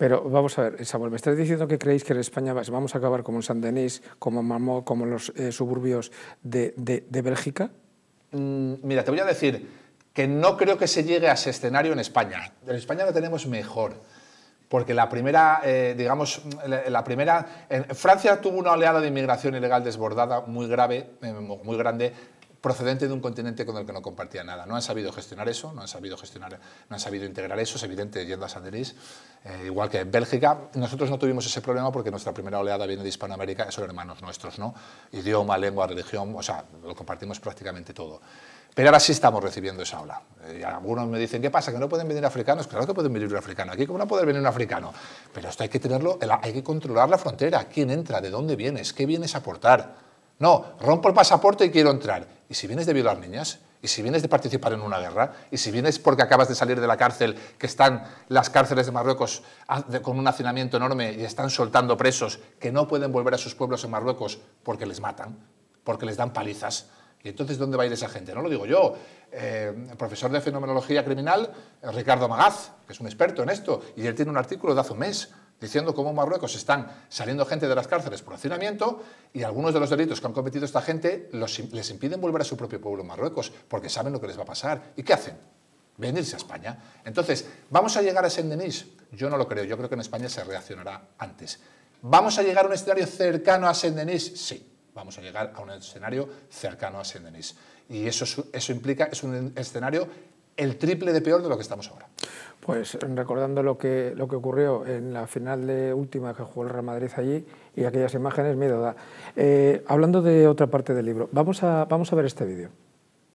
Pero vamos a ver, Samuel, me estás diciendo que creéis que en España vamos a acabar como en San Denis, como en como en los eh, suburbios de, de, Bélgica? Mm, mira, te voy a decir que no creo que se llegue a ese escenario en España. En España lo tenemos mejor. Porque la primera, eh, digamos, la, primera. En Francia tuvo una oleada de inmigración ilegal desbordada muy grave, eh, muy grande procedente de un continente con el que no compartía nada. No han sabido gestionar eso, no han sabido gestionar, no han sabido integrar eso, es evidente yendo a San eh, igual que en Bélgica. Nosotros no tuvimos ese problema porque nuestra primera oleada viene de Hispanoamérica, son hermanos nuestros, ¿no? Idioma, lengua, religión, o sea, lo compartimos prácticamente todo. Pero ahora sí estamos recibiendo esa ola. Eh, y algunos me dicen, ¿qué pasa? ¿Que no pueden venir africanos? Claro que pueden venir un africano. Aquí, ¿cómo no puede venir un africano? Pero esto hay que tenerlo, hay que controlar la frontera. ¿Quién entra? ¿De dónde vienes? ¿Qué vienes a aportar? No, rompo el pasaporte y quiero entrar. ¿Y si vienes de violar niñas? ¿Y si vienes de participar en una guerra? ¿Y si vienes porque acabas de salir de la cárcel, que están las cárceles de Marruecos con un hacinamiento enorme y están soltando presos que no pueden volver a sus pueblos en Marruecos porque les matan, porque les dan palizas? ¿Y entonces dónde va a ir esa gente? No lo digo yo. el eh, profesor de Fenomenología Criminal, Ricardo Magaz, que es un experto en esto, y él tiene un artículo de hace un mes diciendo cómo en Marruecos están saliendo gente de las cárceles por hacinamiento y algunos de los delitos que han cometido esta gente les impiden volver a su propio pueblo en Marruecos porque saben lo que les va a pasar. ¿Y qué hacen? Venirse a España. Entonces, ¿vamos a llegar a Saint-Denis? Yo no lo creo. Yo creo que en España se reaccionará antes. ¿Vamos a llegar a un escenario cercano a Saint-Denis? Sí. Vamos a llegar a un escenario cercano a Saint-Denis. Y eso, eso implica, es un escenario el triple de peor de lo que estamos ahora. Pues recordando lo que, lo que ocurrió en la final de última que jugó el Real Madrid allí y aquellas imágenes, miedo da. Eh, hablando de otra parte del libro, vamos a, vamos a ver este vídeo.